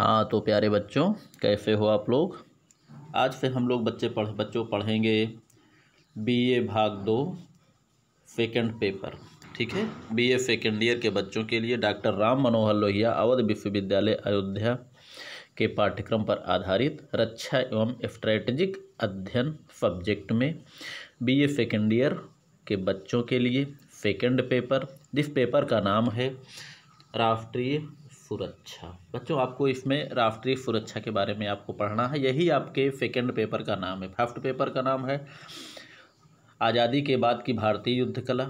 हाँ तो प्यारे बच्चों कैसे हो आप लोग आज से हम लोग बच्चे पढ़ बच्चों पढ़ेंगे बीए भाग दो सेकेंड पेपर ठीक है बीए सेकेंड ईयर के बच्चों के लिए डॉक्टर राम मनोहर लोहिया अवध विश्वविद्यालय अयोध्या के पाठ्यक्रम पर आधारित रक्षा एवं स्ट्रैटेजिक अध्ययन सब्जेक्ट में बीए सेकेंड ईयर के बच्चों के लिए सेकेंड पेपर जिस पेपर का नाम है राष्ट्रीय सुरक्षा बच्चों आपको इसमें राष्ट्रीय सुरक्षा के बारे में आपको पढ़ना है यही आपके सेकेंड पेपर का नाम है फर्स्ट पेपर का नाम है आज़ादी के बाद की भारतीय युद्ध कला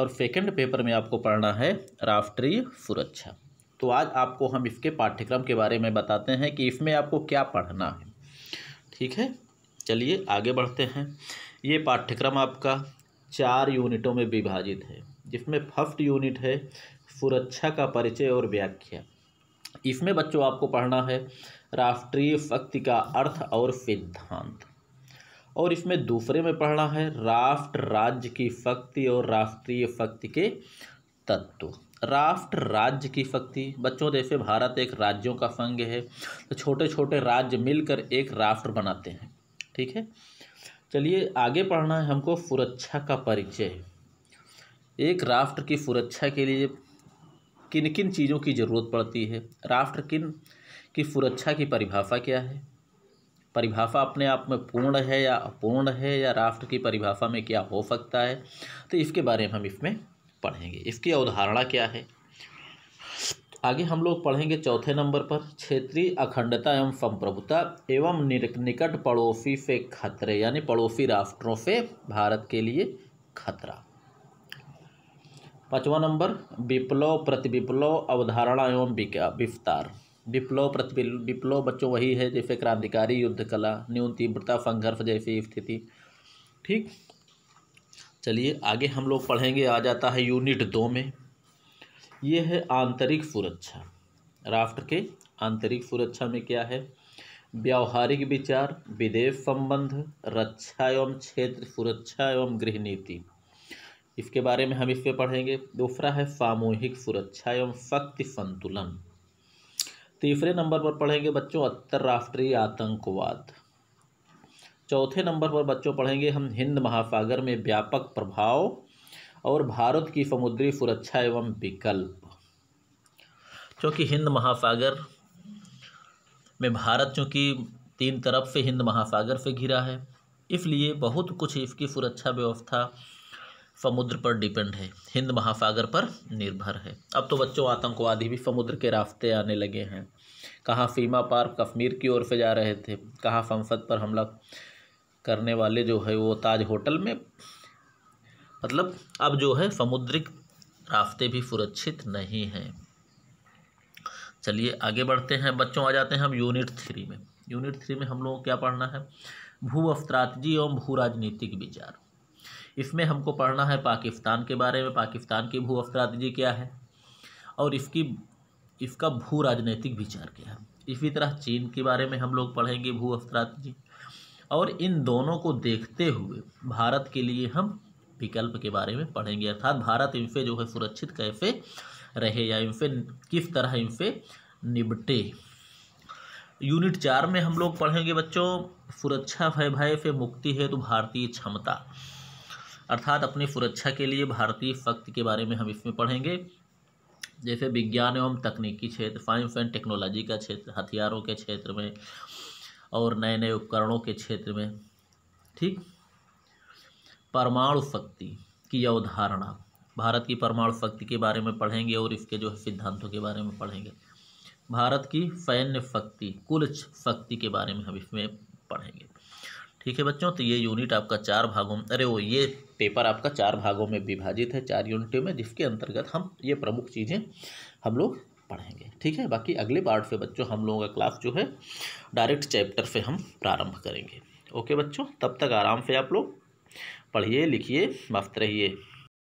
और सेकेंड पेपर में आपको पढ़ना है राष्ट्रीय सुरक्षा तो आज आपको हम इसके पाठ्यक्रम के बारे में बताते हैं कि इसमें आपको क्या पढ़ना है ठीक है चलिए आगे बढ़ते हैं ये पाठ्यक्रम आपका चार यूनिटों में विभाजित है जिसमें फर्स्ट यूनिट है सुरक्षा का परिचय और व्याख्या इसमें बच्चों आपको पढ़ना है राष्ट्रीय शक्ति का अर्थ और सिद्धांत और इसमें दूसरे में पढ़ना है राष्ट्र राज्य की शक्ति और राष्ट्रीय शक्ति के तत्व राष्ट्र राज्य की शक्ति बच्चों जैसे भारत एक राज्यों का संघ है तो छोटे छोटे राज्य मिलकर एक राष्ट्र बनाते हैं ठीक है चलिए आगे पढ़ना है हमको सुरक्षा का परिचय एक राष्ट्र की सुरक्षा के लिए किन किन चीज़ों की ज़रूरत पड़ती है राष्ट्र किन की सुरक्षा की परिभाषा क्या है परिभाषा अपने आप में पूर्ण है या अपूर्ण है या राष्ट्र की परिभाषा में क्या हो सकता है तो इसके बारे में हम इसमें पढ़ेंगे इसकी अवधारणा क्या है आगे हम लोग पढ़ेंगे चौथे नंबर पर क्षेत्रीय अखंडता एवं संप्रभुता एवं निकट पड़ोसी से खतरे यानी पड़ोसी राष्ट्रों से भारत के लिए खतरा पाँचवा नंबर विप्लव प्रतिविप्लव अवधारणा एवं विस्तार विप्लव प्रति विप्लव बच्चों वही है जैसे क्रांतिकारी युद्ध कला न्यून तीव्रता संघर्ष जैसी स्थिति ठीक चलिए आगे हम लोग पढ़ेंगे आ जाता है यूनिट दो में ये है आंतरिक सुरक्षा राष्ट्र के आंतरिक सुरक्षा में क्या है व्यावहारिक विचार विदेश संबंध रक्षा एवं क्षेत्र सुरक्षा एवं गृह नीति इसके बारे में हम इस पे पढ़ेंगे दूसरा है सामूहिक सुरक्षा एवं शक्ति संतुलन तीसरे नंबर पर पढ़ेंगे बच्चों अंतर्राष्ट्रीय आतंकवाद चौथे नंबर पर बच्चों पढ़ेंगे हम हिंद महासागर में व्यापक प्रभाव और भारत की समुद्री सुरक्षा एवं विकल्प क्योंकि हिंद महासागर में भारत चूँकि तीन तरफ से हिंद महासागर से घिरा है इसलिए बहुत कुछ इसकी सुरक्षा व्यवस्था समुद्र पर डिपेंड है हिंद महासागर पर निर्भर है अब तो बच्चों आतंकवादी भी समुद्र के रास्ते आने लगे हैं कहाँ सीमा पार कश्मीर की ओर से जा रहे थे कहाँ संसद पर हमला करने वाले जो है वो ताज होटल में मतलब अब जो है समुद्रिक रास्ते भी सुरक्षित नहीं हैं चलिए आगे बढ़ते हैं बच्चों आ जाते हैं हम यूनिट थ्री में यूनिट थ्री में हम लोगों को क्या पढ़ना है भू स्त्राटजी एवं भू राजनीतिक विचार इसमें हमको पढ़ना है पाकिस्तान के बारे में पाकिस्तान की भू अफ्तरातजी क्या है और इसकी इसका भू राजनीतिक विचार क्या है इसी तरह चीन के बारे में हम लोग पढ़ेंगे भू अफ्तरातजी और इन दोनों को देखते हुए भारत के लिए हम विकल्प के बारे में पढ़ेंगे अर्थात भारत इनसे जो है सुरक्षित कैसे रहे या इनसे किस तरह इनसे निपटे यूनिट चार में हम लोग पढ़ेंगे बच्चों सुरक्षा भय भय से मुक्ति है तो भारतीय क्षमता अर्थात अपनी सुरक्षा के लिए भारतीय फक्त के बारे में हम इसमें पढ़ेंगे जैसे विज्ञान एवं तकनीकी क्षेत्र साइंस एंड टेक्नोलॉजी का क्षेत्र हथियारों के क्षेत्र में और नए नए उपकरणों के क्षेत्र में ठीक परमाणु शक्ति की अवधारणा भारत की परमाणु शक्ति के बारे में पढ़ेंगे और इसके जो है सिद्धांतों के बारे में पढ़ेंगे भारत की सैन्य शक्ति कुल शक्ति के बारे में हम इसमें पढ़ेंगे ठीक है बच्चों तो ये यूनिट आपका चार भागों में अरे वो ये पेपर आपका चार भागों में विभाजित है चार यूनिटों में जिसके अंतर्गत हम ये प्रमुख चीज़ें हम लोग पढ़ेंगे ठीक है बाकी अगले पार्ट पे बच्चों हम लोगों का क्लास जो है डायरेक्ट चैप्टर से हम प्रारंभ करेंगे ओके बच्चों तब तक आराम से आप लोग पढ़िए लिखिए मस्त रहिए